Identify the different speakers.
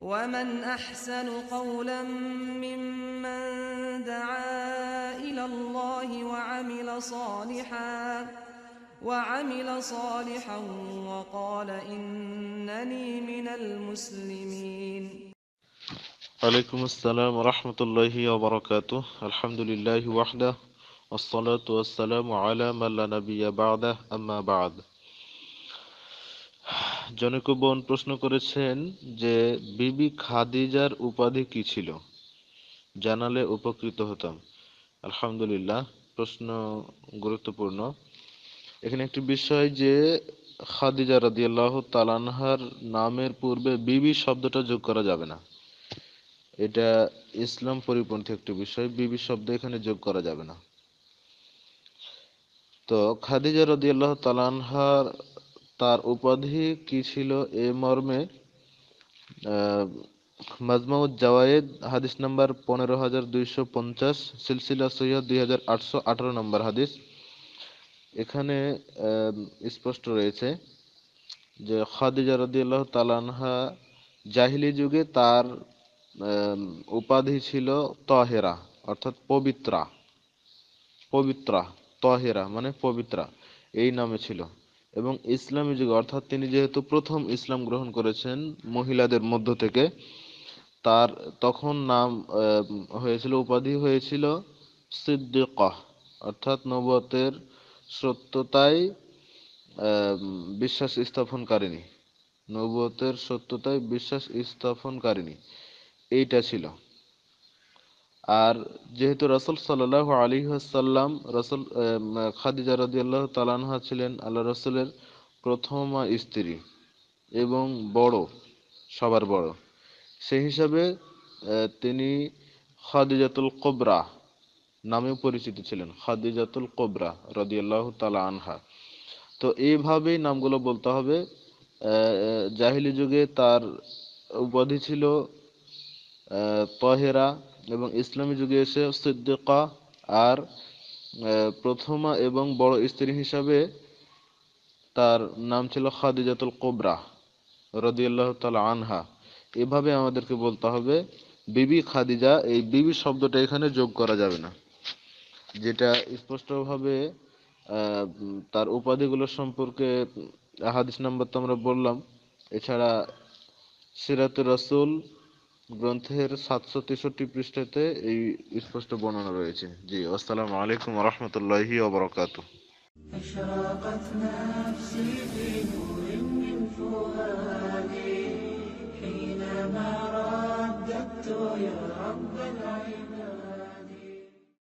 Speaker 1: ومن احسن قولا ممن دعا الى الله وعمل صالحا وعمل صالحا وقال انني من المسلمين عليكم السلام ورحمة الله وبركاته الحمد لله وحده والصلاة والسلام على من لا نبي بعده أما بعد জনক বোন প্রশ্ন করেছেন যে বিবি খাদিজার উপাধি কি ছিল জানালে উপকৃত হতাম আলহামদুলিল্লাহ প্রশ্ন গুরুত্বপূর্ণ এখানে একটি বিষয় যে খাদিজা রাদিয়াল্লাহ তালানহার নামের পূর্বে বিবি শব্দটা যোগ করা যাবে না এটা ইসলাম পরিপন্থী একটি বিষয় বিবি শব্দ এখানে যোগ করা যাবে না তো খাদিজা রদিয়াল্লাহ তালানহার তার উপাধি কি ছিল এ মর্মে মাজমাউদ জাওয়ায়েদ হাদিস নাম্বার পনেরো হাজার দুইশো পঞ্চাশ সিলসিলা সৈয়দ দুই হাজার আটশো আঠারো নম্বর হাদিস এখানে স্পষ্ট রয়েছে যে খাদিজা রদিয়াল্লাহ তালানহা জাহিলি যুগে তার উপাধি ছিল তহেরা অর্থাৎ পবিত্রা পবিত্রা তহেরা মানে পবিত্রা এই নামে ছিল এবং ইসলামী যুগে অর্থাৎ তিনি যেহেতু প্রথম ইসলাম গ্রহণ করেছেন মহিলাদের মধ্য থেকে তার তখন নাম হয়েছিল উপাধি হয়েছিল সিদ্দিকাহ অর্থাৎ নবতের সত্যতায় বিশ্বাস স্থাপনকারিণী নবতের সত্যতায় বিশ্বাস স্থাপনকারিনী এইটা ছিল আর যেহেতু রসুল সাল্লাহ আলী আসাল্লাম রসুল খাদিজা রদি আল্লাহ তালানহা ছিলেন আল্লাহ রসুলের প্রথম স্ত্রী এবং বড় সবার বড় সেই হিসাবে তিনি খাদিজাতুল কোবরা নামেও পরিচিত ছিলেন খাদিজাতুল কোবরা রদি আল্লাহ তালা আনহা তো এইভাবেই নামগুলো বলতে হবে জাহিলি যুগে তার উপাধি ছিল তহেরা এবং ইসলামী যুগে এসে সিদ্দিকা আর প্রথমা এবং বড় স্ত্রী হিসাবে তার নাম ছিল খাদিজাতুল কোবরা রদিয়াল্লাহ তালা আনহা এভাবে আমাদেরকে বলতে হবে বিবি খাদিজা এই বিবি শব্দটা এখানে যোগ করা যাবে না যেটা স্পষ্টভাবে তার উপাধিগুলো সম্পর্কে হাদিস নাম্বার তো আমরা বললাম এছাড়া সিরাতুর রাসুল গ্রন্থের সাতশো তেষট্টি পৃষ্ঠাতে এই স্পষ্ট বর্ণনা রয়েছে জি আসসালামু আলাইকুম রহমতুল্লাহি ওবরাকাত حينما رددت يا رب العالمين